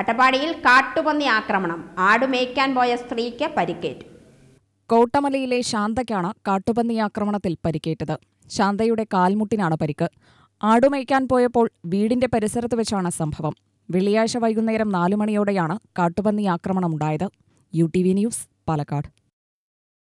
അട്ടപ്പാടിയിൽ കാട്ടുപന്നി ആക്രമണം ആട് മേയ്ക്കാൻ പോയ സ്ത്രീക്ക് പരിക്കേറ്റു കോട്ടമലയിലെ ശാന്തയ്ക്കാണ് കാട്ടുപന്നി ആക്രമണത്തിൽ പരിക്കേറ്റത് ശാന്തയുടെ കാൽമുട്ടിനാണ് പരിക്ക് ആടുമേയ്ക്കാൻ പോയപ്പോൾ വീടിന്റെ പരിസരത്ത് വെച്ചാണ് സംഭവം വെള്ളിയാഴ്ച വൈകുന്നേരം നാലു മണിയോടെയാണ് കാട്ടുപന്നി ആക്രമണമുണ്ടായത് U T V news Palakkad